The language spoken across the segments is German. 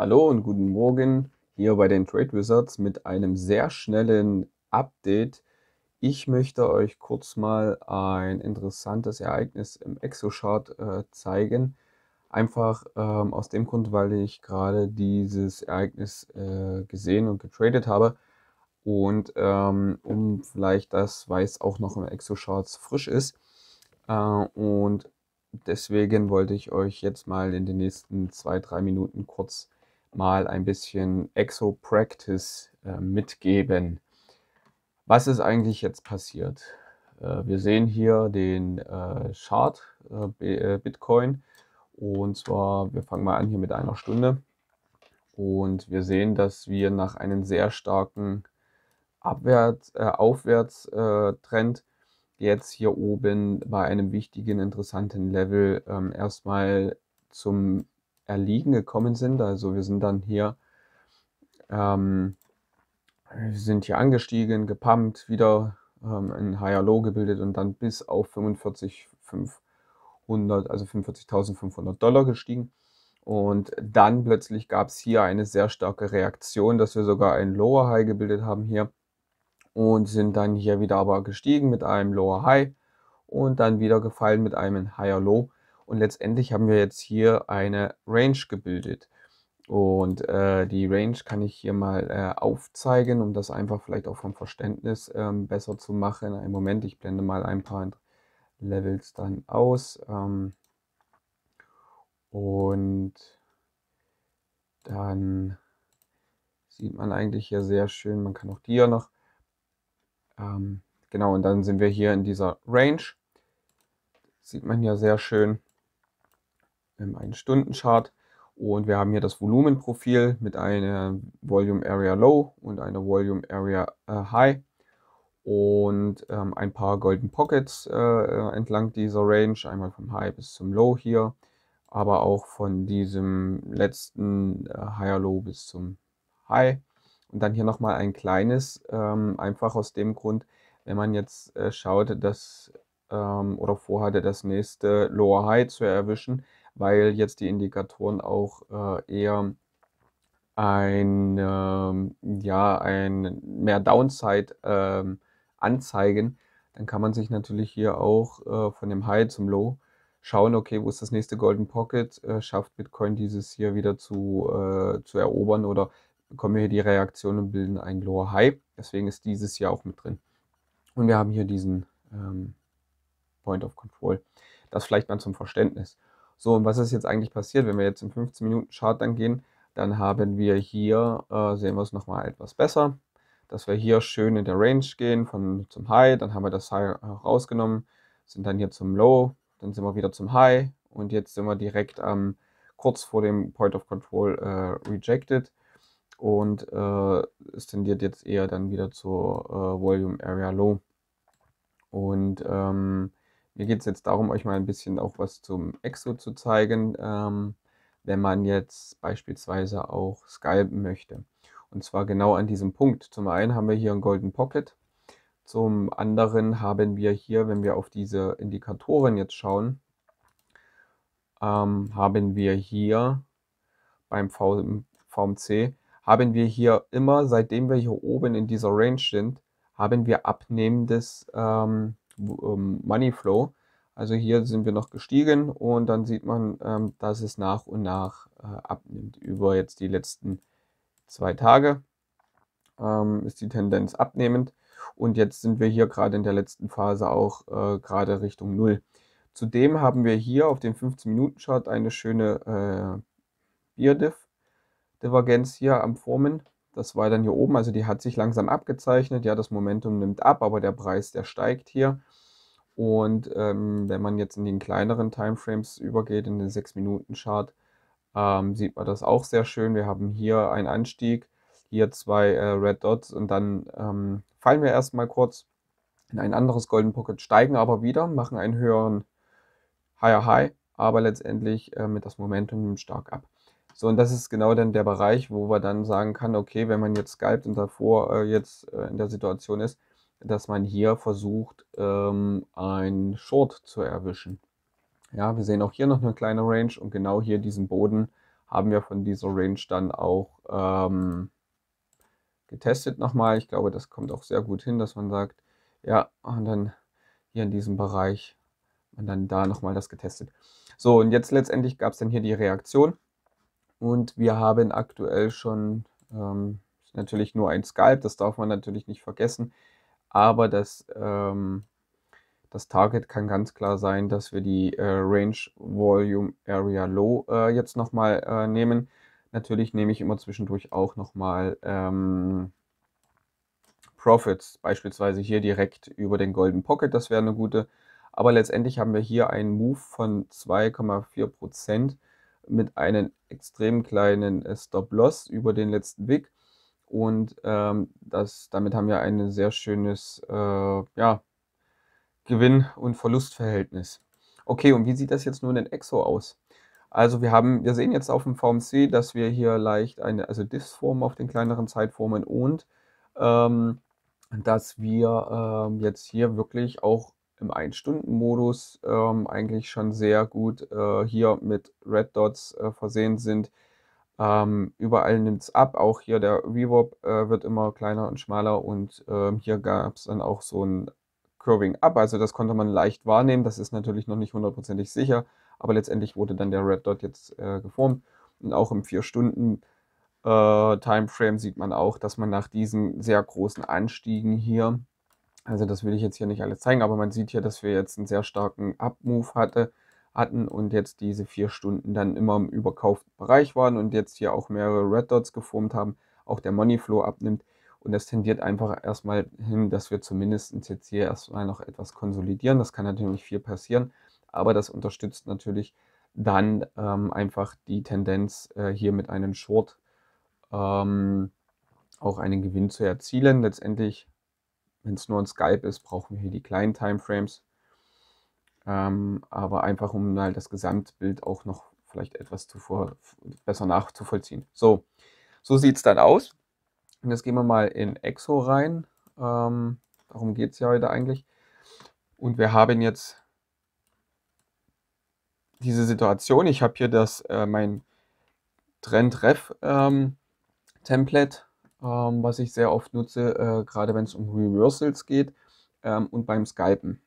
Hallo und guten Morgen hier bei den Trade Wizards mit einem sehr schnellen Update. Ich möchte euch kurz mal ein interessantes Ereignis im Exochart äh, zeigen. Einfach ähm, aus dem Grund, weil ich gerade dieses Ereignis äh, gesehen und getradet habe. Und ähm, um vielleicht das, weiß auch noch im Exocharts frisch ist. Äh, und deswegen wollte ich euch jetzt mal in den nächsten zwei, drei Minuten kurz mal ein bisschen Exo-Practice äh, mitgeben. Was ist eigentlich jetzt passiert? Äh, wir sehen hier den äh, Chart äh, äh, Bitcoin und zwar, wir fangen mal an hier mit einer Stunde und wir sehen, dass wir nach einem sehr starken Abwärts, äh, Aufwärtstrend jetzt hier oben bei einem wichtigen, interessanten Level ähm, erstmal zum Erliegen gekommen sind. Also wir sind dann hier, ähm, sind hier angestiegen, gepumpt, wieder ähm, ein Higher Low gebildet und dann bis auf 45,500, also 45.500 Dollar gestiegen. Und dann plötzlich gab es hier eine sehr starke Reaktion, dass wir sogar ein Lower High gebildet haben hier und sind dann hier wieder aber gestiegen mit einem Lower High und dann wieder gefallen mit einem Higher Low. Und letztendlich haben wir jetzt hier eine Range gebildet. Und äh, die Range kann ich hier mal äh, aufzeigen, um das einfach vielleicht auch vom Verständnis ähm, besser zu machen. Im Moment, ich blende mal ein paar Levels dann aus. Ähm, und dann sieht man eigentlich hier sehr schön, man kann auch die ja noch. Ähm, genau, und dann sind wir hier in dieser Range. sieht man hier sehr schön einen Stundenchart. Und wir haben hier das Volumenprofil mit einer Volume Area Low und einer Volume Area äh, High und ähm, ein paar Golden Pockets äh, äh, entlang dieser Range, einmal vom High bis zum Low hier, aber auch von diesem letzten äh, Higher Low bis zum High. Und dann hier nochmal ein kleines, ähm, einfach aus dem Grund, wenn man jetzt äh, schaut, dass ähm, oder vorhatte, das nächste Lower High zu erwischen, weil jetzt die Indikatoren auch äh, eher ein, äh, ja, ein mehr Downside äh, anzeigen, dann kann man sich natürlich hier auch äh, von dem High zum Low schauen, okay, wo ist das nächste Golden Pocket? Äh, schafft Bitcoin dieses hier wieder zu, äh, zu erobern oder bekommen wir hier die Reaktion und bilden ein Lower High? Deswegen ist dieses hier auch mit drin. Und wir haben hier diesen ähm, Point of Control. Das vielleicht mal zum Verständnis. So, und was ist jetzt eigentlich passiert? Wenn wir jetzt im 15-Minuten-Chart dann gehen, dann haben wir hier, äh, sehen wir es nochmal etwas besser, dass wir hier schön in der Range gehen von zum High, dann haben wir das High rausgenommen, sind dann hier zum Low, dann sind wir wieder zum High und jetzt sind wir direkt am ähm, kurz vor dem Point of Control äh, rejected und äh, es tendiert jetzt eher dann wieder zur äh, Volume Area Low. Und ähm, mir geht es jetzt darum, euch mal ein bisschen auch was zum Exo zu zeigen, ähm, wenn man jetzt beispielsweise auch scalpen möchte. Und zwar genau an diesem Punkt. Zum einen haben wir hier einen Golden Pocket. Zum anderen haben wir hier, wenn wir auf diese Indikatoren jetzt schauen, ähm, haben wir hier beim v VMC, haben wir hier immer, seitdem wir hier oben in dieser Range sind, haben wir abnehmendes ähm, ähm, Money Flow. Also hier sind wir noch gestiegen und dann sieht man, ähm, dass es nach und nach äh, abnimmt. Über jetzt die letzten zwei Tage ähm, ist die Tendenz abnehmend und jetzt sind wir hier gerade in der letzten Phase auch äh, gerade Richtung Null. Zudem haben wir hier auf dem 15-Minuten-Chart eine schöne äh, bierdiff divergenz hier am Formen. Das war dann hier oben, also die hat sich langsam abgezeichnet. Ja, das Momentum nimmt ab, aber der Preis, der steigt hier. Und ähm, wenn man jetzt in den kleineren Timeframes übergeht, in den 6-Minuten-Chart, ähm, sieht man das auch sehr schön. Wir haben hier einen Anstieg, hier zwei äh, Red Dots und dann ähm, fallen wir erstmal kurz in ein anderes Golden Pocket, steigen aber wieder, machen einen höheren Higher High, aber letztendlich äh, mit das Momentum stark ab. So, und das ist genau dann der Bereich, wo man dann sagen kann, okay, wenn man jetzt skypt und davor äh, jetzt äh, in der Situation ist, dass man hier versucht, ähm, ein Short zu erwischen. Ja, wir sehen auch hier noch eine kleine Range und genau hier diesen Boden haben wir von dieser Range dann auch ähm, getestet nochmal. Ich glaube, das kommt auch sehr gut hin, dass man sagt, ja, und dann hier in diesem Bereich und dann da nochmal das getestet. So, und jetzt letztendlich gab es dann hier die Reaktion und wir haben aktuell schon ähm, natürlich nur ein Skype, das darf man natürlich nicht vergessen aber das, ähm, das Target kann ganz klar sein, dass wir die äh, Range Volume Area Low äh, jetzt nochmal äh, nehmen. Natürlich nehme ich immer zwischendurch auch nochmal ähm, Profits, beispielsweise hier direkt über den Golden Pocket, das wäre eine gute. Aber letztendlich haben wir hier einen Move von 2,4 mit einem extrem kleinen äh, Stop-Loss über den letzten Weg. Und ähm, das, damit haben wir ein sehr schönes äh, ja, Gewinn- und Verlustverhältnis. Okay, und wie sieht das jetzt nun in EXO aus? Also wir haben, wir sehen jetzt auf dem VMC, dass wir hier leicht eine, also Diff-Form auf den kleineren Zeitformen und ähm, dass wir ähm, jetzt hier wirklich auch im 1-Stunden-Modus ähm, eigentlich schon sehr gut äh, hier mit Red Dots äh, versehen sind, ähm, überall nimmt es ab, auch hier der Reverb äh, wird immer kleiner und schmaler und ähm, hier gab es dann auch so ein Curving Up, also das konnte man leicht wahrnehmen, das ist natürlich noch nicht hundertprozentig sicher, aber letztendlich wurde dann der Red Dot jetzt äh, geformt und auch im 4-Stunden- äh, Timeframe sieht man auch, dass man nach diesen sehr großen Anstiegen hier, also das will ich jetzt hier nicht alles zeigen, aber man sieht hier, dass wir jetzt einen sehr starken Up-Move hatten, hatten und jetzt diese vier Stunden dann immer im überkauften Bereich waren und jetzt hier auch mehrere Red Dots geformt haben, auch der Money Flow abnimmt. Und das tendiert einfach erstmal hin, dass wir zumindest jetzt hier erstmal noch etwas konsolidieren. Das kann natürlich viel passieren, aber das unterstützt natürlich dann ähm, einfach die Tendenz, äh, hier mit einem Short ähm, auch einen Gewinn zu erzielen. Letztendlich, wenn es nur ein Skype ist, brauchen wir hier die kleinen Timeframes ähm, aber einfach um mal das Gesamtbild auch noch vielleicht etwas zuvor besser nachzuvollziehen. So, so sieht es dann aus. Und jetzt gehen wir mal in EXO rein. Ähm, darum geht es ja heute eigentlich. Und wir haben jetzt diese Situation. Ich habe hier das, äh, mein Trend-Ref-Template, ähm, ähm, was ich sehr oft nutze, äh, gerade wenn es um Reversals geht ähm, und beim Skypen.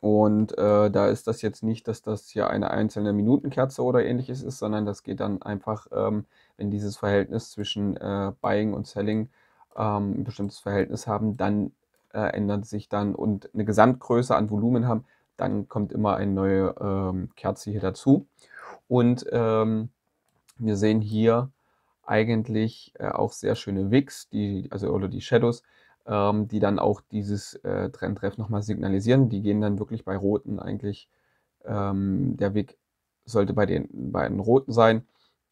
Und äh, da ist das jetzt nicht, dass das hier eine einzelne Minutenkerze oder ähnliches ist, sondern das geht dann einfach, ähm, wenn dieses Verhältnis zwischen äh, Buying und Selling ähm, ein bestimmtes Verhältnis haben, dann äh, ändert sich dann und eine Gesamtgröße an Volumen haben, dann kommt immer eine neue ähm, Kerze hier dazu. Und ähm, wir sehen hier eigentlich äh, auch sehr schöne Wicks, die, also oder die Shadows, ähm, die dann auch dieses äh, Trenntreff nochmal signalisieren. Die gehen dann wirklich bei Roten eigentlich, ähm, der Weg sollte bei den beiden Roten sein.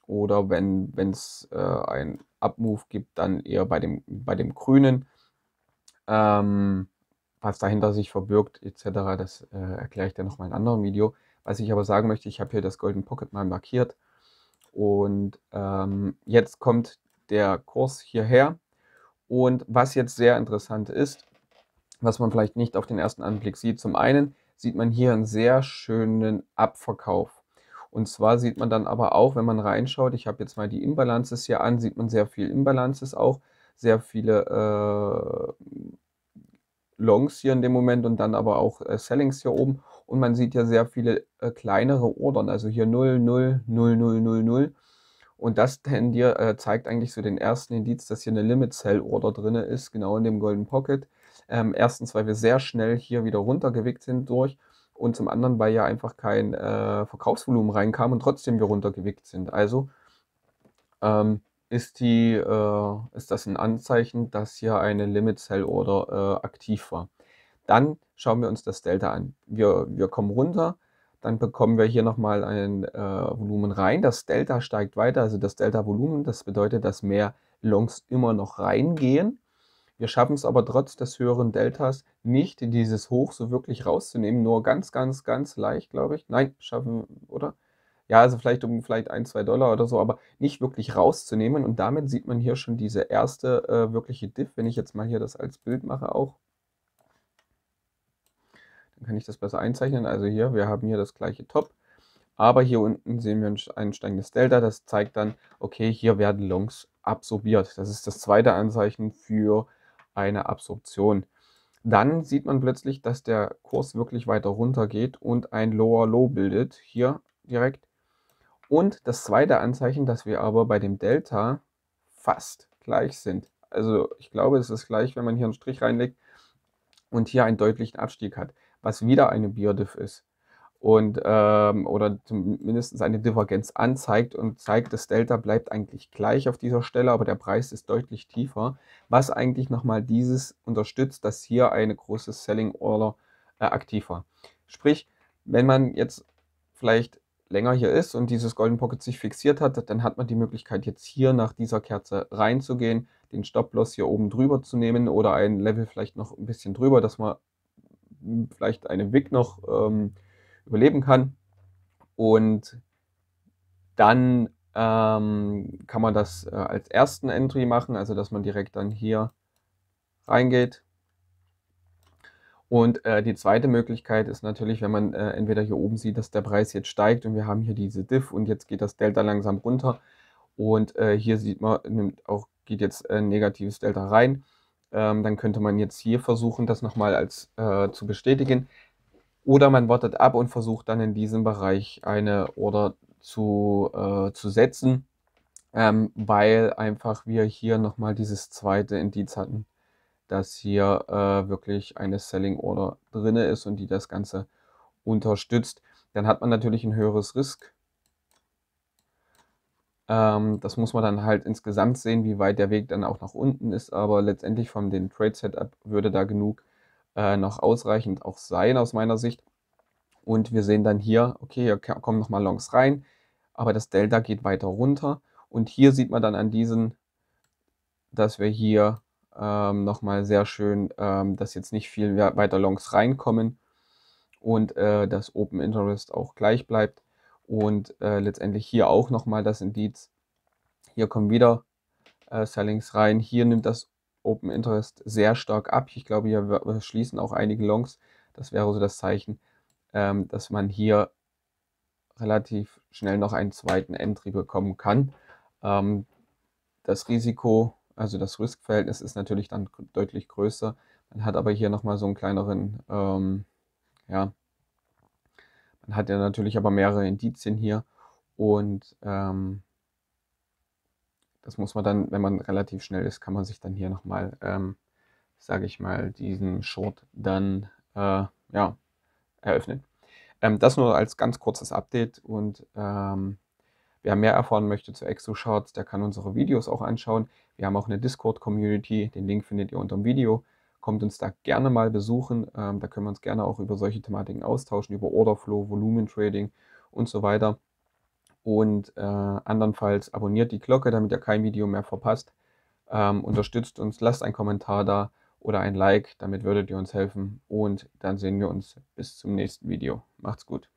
Oder wenn es äh, ein Upmove gibt, dann eher bei dem, bei dem Grünen. Ähm, was dahinter sich verbirgt etc., das äh, erkläre ich dann nochmal in einem anderen Video. Was ich aber sagen möchte, ich habe hier das Golden Pocket mal markiert. Und ähm, jetzt kommt der Kurs hierher. Und was jetzt sehr interessant ist, was man vielleicht nicht auf den ersten Anblick sieht, zum einen sieht man hier einen sehr schönen Abverkauf. Und zwar sieht man dann aber auch, wenn man reinschaut, ich habe jetzt mal die Imbalances hier an, sieht man sehr viel Imbalances auch, sehr viele äh, Longs hier in dem Moment und dann aber auch äh, Sellings hier oben. Und man sieht ja sehr viele äh, kleinere Ordern, also hier 0, 0, 0, 0, 0, 0. Und das tendier, äh, zeigt eigentlich so den ersten Indiz, dass hier eine Limit Cell Order drin ist, genau in dem Golden Pocket. Ähm, erstens, weil wir sehr schnell hier wieder runtergewickt sind durch und zum anderen, weil ja einfach kein äh, Verkaufsvolumen reinkam und trotzdem wir runtergewickt sind. Also ähm, ist, die, äh, ist das ein Anzeichen, dass hier eine Limit Cell Order äh, aktiv war. Dann schauen wir uns das Delta an. Wir, wir kommen runter, dann bekommen wir hier nochmal ein äh, Volumen rein. Das Delta steigt weiter, also das Delta-Volumen, das bedeutet, dass mehr Longs immer noch reingehen. Wir schaffen es aber trotz des höheren Deltas nicht, dieses Hoch so wirklich rauszunehmen. Nur ganz, ganz, ganz leicht, glaube ich. Nein, schaffen, oder? Ja, also vielleicht um vielleicht ein, zwei Dollar oder so, aber nicht wirklich rauszunehmen. Und damit sieht man hier schon diese erste äh, wirkliche Diff, wenn ich jetzt mal hier das als Bild mache auch kann ich das besser einzeichnen. Also hier, wir haben hier das gleiche Top, aber hier unten sehen wir ein, ein steigendes Delta. Das zeigt dann, okay, hier werden Longs absorbiert. Das ist das zweite Anzeichen für eine Absorption. Dann sieht man plötzlich, dass der Kurs wirklich weiter runter geht und ein Lower Low bildet, hier direkt. Und das zweite Anzeichen, dass wir aber bei dem Delta fast gleich sind. Also ich glaube, es ist gleich, wenn man hier einen Strich reinlegt und hier einen deutlichen Abstieg hat was wieder eine Biodiff ist. Und, ähm, oder zumindest eine Divergenz anzeigt und zeigt, das Delta bleibt eigentlich gleich auf dieser Stelle, aber der Preis ist deutlich tiefer, was eigentlich nochmal dieses unterstützt, dass hier eine große Selling Order äh, aktiv war. Sprich, wenn man jetzt vielleicht länger hier ist und dieses Golden Pocket sich fixiert hat, dann hat man die Möglichkeit jetzt hier nach dieser Kerze reinzugehen, den Stop-Loss hier oben drüber zu nehmen oder ein Level vielleicht noch ein bisschen drüber, dass man vielleicht eine WIG noch ähm, überleben kann. Und dann ähm, kann man das äh, als ersten Entry machen, also dass man direkt dann hier reingeht. Und äh, die zweite Möglichkeit ist natürlich, wenn man äh, entweder hier oben sieht, dass der Preis jetzt steigt und wir haben hier diese Diff und jetzt geht das Delta langsam runter. Und äh, hier sieht man, nimmt auch, geht jetzt ein äh, negatives Delta rein. Ähm, dann könnte man jetzt hier versuchen, das nochmal als äh, zu bestätigen. Oder man wartet ab und versucht dann in diesem Bereich eine Order zu, äh, zu setzen, ähm, weil einfach wir hier nochmal dieses zweite Indiz hatten, dass hier äh, wirklich eine Selling Order drin ist und die das Ganze unterstützt. Dann hat man natürlich ein höheres Risk ähm, das muss man dann halt insgesamt sehen, wie weit der Weg dann auch nach unten ist. Aber letztendlich von dem Trade-Setup würde da genug äh, noch ausreichend auch sein aus meiner Sicht. Und wir sehen dann hier, okay, hier kommen nochmal Longs rein, aber das Delta geht weiter runter. Und hier sieht man dann an diesen, dass wir hier ähm, nochmal sehr schön, ähm, dass jetzt nicht viel weiter Longs reinkommen und äh, dass Open Interest auch gleich bleibt. Und äh, letztendlich hier auch nochmal das Indiz. Hier kommen wieder äh, Sellings rein. Hier nimmt das Open Interest sehr stark ab. Ich glaube, hier schließen auch einige Longs. Das wäre so das Zeichen, ähm, dass man hier relativ schnell noch einen zweiten Entry bekommen kann. Ähm, das Risiko, also das Riskverhältnis ist natürlich dann deutlich größer. Man hat aber hier nochmal so einen kleineren, ähm, ja, dann hat er natürlich aber mehrere Indizien hier und ähm, das muss man dann, wenn man relativ schnell ist, kann man sich dann hier nochmal, ähm, sage ich mal, diesen Short dann äh, ja, eröffnen. Ähm, das nur als ganz kurzes Update und ähm, wer mehr erfahren möchte zu Exoshorts, der kann unsere Videos auch anschauen. Wir haben auch eine Discord-Community, den Link findet ihr unter dem Video. Kommt uns da gerne mal besuchen. Ähm, da können wir uns gerne auch über solche Thematiken austauschen, über Orderflow, Volumentrading und so weiter. Und äh, andernfalls abonniert die Glocke, damit ihr kein Video mehr verpasst. Ähm, unterstützt uns, lasst einen Kommentar da oder ein Like, damit würdet ihr uns helfen. Und dann sehen wir uns bis zum nächsten Video. Macht's gut.